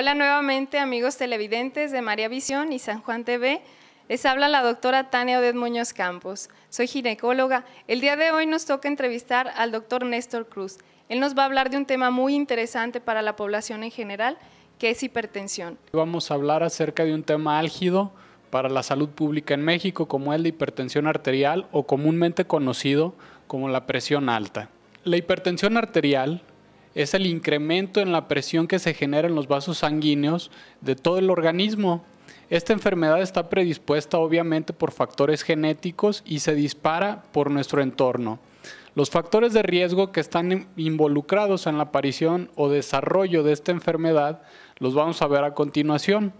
Hola nuevamente amigos televidentes de María Visión y San Juan TV. Les habla la doctora Tania Odez Muñoz Campos. Soy ginecóloga. El día de hoy nos toca entrevistar al doctor Néstor Cruz. Él nos va a hablar de un tema muy interesante para la población en general, que es hipertensión. Vamos a hablar acerca de un tema álgido para la salud pública en México, como es la hipertensión arterial o comúnmente conocido como la presión alta. La hipertensión arterial es el incremento en la presión que se genera en los vasos sanguíneos de todo el organismo. Esta enfermedad está predispuesta obviamente por factores genéticos y se dispara por nuestro entorno. Los factores de riesgo que están involucrados en la aparición o desarrollo de esta enfermedad los vamos a ver a continuación.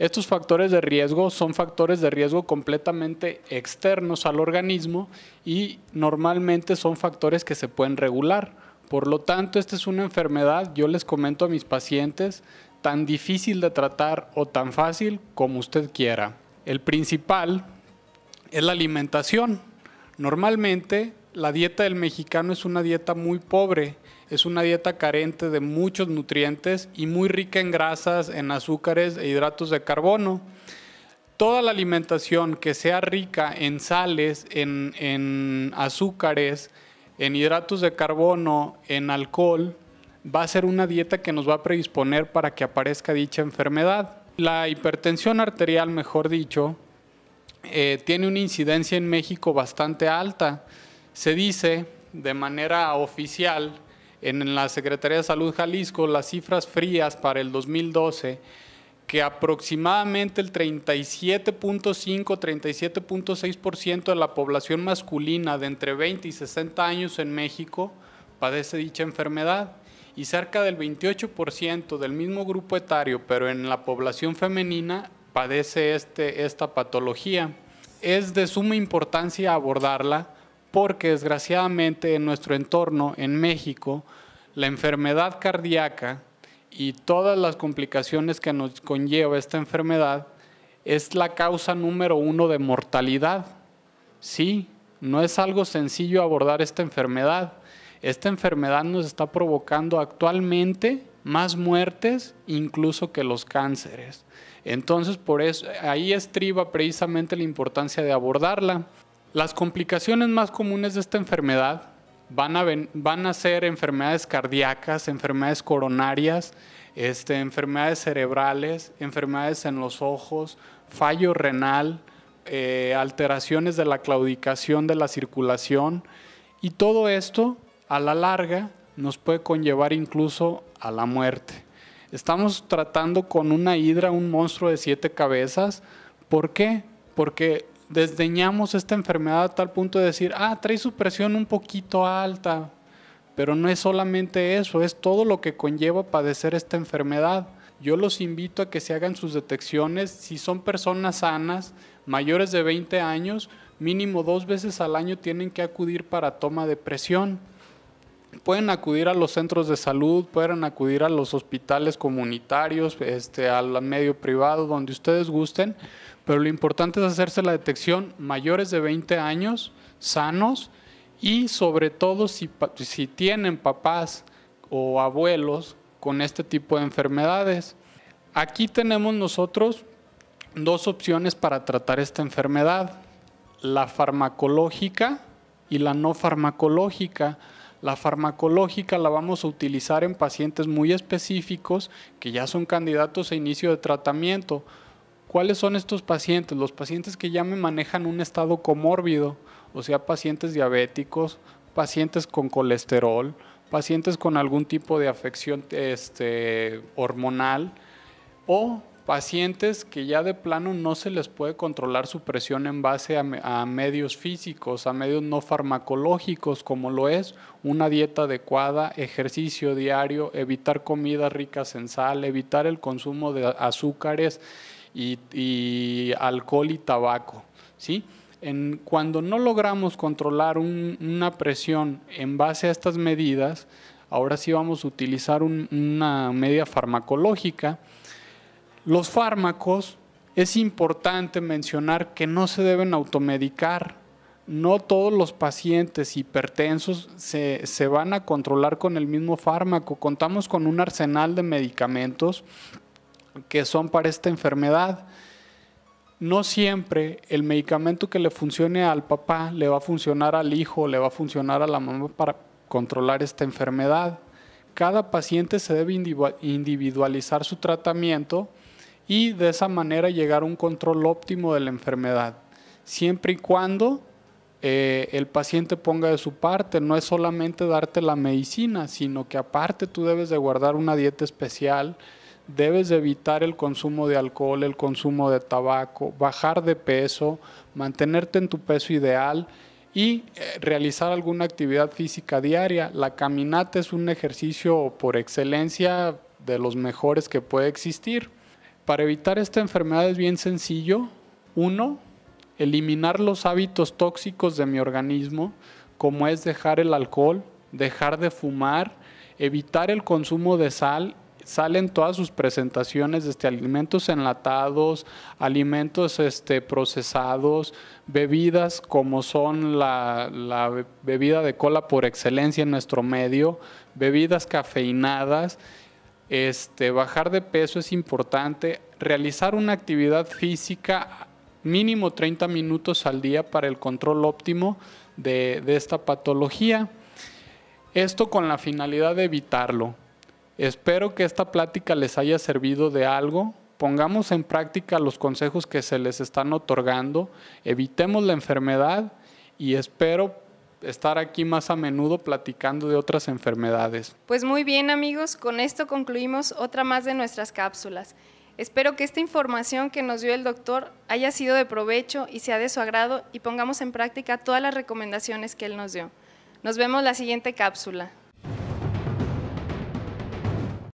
Estos factores de riesgo son factores de riesgo completamente externos al organismo y normalmente son factores que se pueden regular. Por lo tanto, esta es una enfermedad, yo les comento a mis pacientes, tan difícil de tratar o tan fácil como usted quiera. El principal es la alimentación. Normalmente la dieta del mexicano es una dieta muy pobre, es una dieta carente de muchos nutrientes y muy rica en grasas, en azúcares e hidratos de carbono. Toda la alimentación que sea rica en sales, en, en azúcares, en hidratos de carbono, en alcohol, va a ser una dieta que nos va a predisponer para que aparezca dicha enfermedad. La hipertensión arterial, mejor dicho, eh, tiene una incidencia en México bastante alta. Se dice de manera oficial en la Secretaría de Salud Jalisco las cifras frías para el 2012 que aproximadamente el 37.5, 37.6% de la población masculina de entre 20 y 60 años en México padece dicha enfermedad y cerca del 28% del mismo grupo etario, pero en la población femenina, padece este, esta patología. Es de suma importancia abordarla porque desgraciadamente en nuestro entorno, en México, la enfermedad cardíaca y todas las complicaciones que nos conlleva esta enfermedad es la causa número uno de mortalidad. Sí, no es algo sencillo abordar esta enfermedad. Esta enfermedad nos está provocando actualmente más muertes incluso que los cánceres. Entonces, por eso ahí estriba precisamente la importancia de abordarla. Las complicaciones más comunes de esta enfermedad van a, van a ser enfermedades cardíacas, enfermedades coronarias, este, enfermedades cerebrales, enfermedades en los ojos, fallo renal, eh, alteraciones de la claudicación de la circulación y todo esto a la larga nos puede conllevar incluso a la muerte. Estamos tratando con una hidra, un monstruo de siete cabezas. ¿Por qué? Porque desdeñamos esta enfermedad a tal punto de decir, ah, trae su presión un poquito alta, pero no es solamente eso, es todo lo que conlleva padecer esta enfermedad. Yo los invito a que se hagan sus detecciones, si son personas sanas, mayores de 20 años, mínimo dos veces al año tienen que acudir para toma de presión pueden acudir a los centros de salud, pueden acudir a los hospitales comunitarios, este, al medio privado, donde ustedes gusten, pero lo importante es hacerse la detección mayores de 20 años, sanos, y sobre todo si, si tienen papás o abuelos con este tipo de enfermedades. Aquí tenemos nosotros dos opciones para tratar esta enfermedad, la farmacológica y la no farmacológica. La farmacológica la vamos a utilizar en pacientes muy específicos que ya son candidatos a inicio de tratamiento. ¿Cuáles son estos pacientes? Los pacientes que ya me manejan un estado comórbido, o sea, pacientes diabéticos, pacientes con colesterol, pacientes con algún tipo de afección este, hormonal o pacientes que ya de plano no se les puede controlar su presión en base a, medios físicos, a medios no farmacológicos, como lo es una dieta adecuada, ejercicio diario, evitar comidas ricas en sal, evitar el consumo de azúcares y, alcohol y tabaco. cuando no logramos controlar una presión en base a estas medidas, ahora sí vamos a utilizar una media farmacológica los fármacos, es importante mencionar que no se deben automedicar. No todos los pacientes hipertensos se, se van a controlar con el mismo fármaco. Contamos con un arsenal de medicamentos que son para esta enfermedad no siempre el medicamento que le funcione al papá le va a funcionar al hijo, le va a funcionar a la mamá para controlar esta enfermedad. Cada paciente se debe individualizar su tratamiento y de esa manera llegar a un control óptimo de la enfermedad, siempre y cuando eh, el paciente ponga de su parte. No es solamente darte la medicina, sino que aparte tú debes de guardar una dieta especial, debes de evitar el consumo de alcohol, el consumo de tabaco, bajar de peso, mantenerte en tu peso ideal y eh, realizar alguna actividad física diaria. La caminata es un ejercicio por excelencia de los mejores que puede existir. Para evitar esta enfermedad es bien sencillo. Uno, eliminar los hábitos tóxicos de mi organismo, como es dejar el alcohol, dejar de fumar, evitar el consumo de sal. Salen todas sus presentaciones, desde alimentos enlatados, alimentos este, procesados, bebidas como son la, la bebida de cola por excelencia en nuestro medio, bebidas cafeinadas este, bajar de peso es importante. Realizar una actividad física mínimo 30 minutos al día para el control óptimo de esta patología. Esto con la finalidad de evitarlo. Espero que esta plática les haya servido de algo. Pongamos en práctica los consejos que se les están otorgando. Evitemos la enfermedad y espero estar aquí más a menudo platicando de otras enfermedades. Pues muy bien amigos, con esto concluimos otra más de nuestras cápsulas. Espero que esta información que nos dio el doctor haya sido de provecho y sea de su agrado y pongamos en práctica todas las recomendaciones que él nos dio. Nos vemos la siguiente cápsula.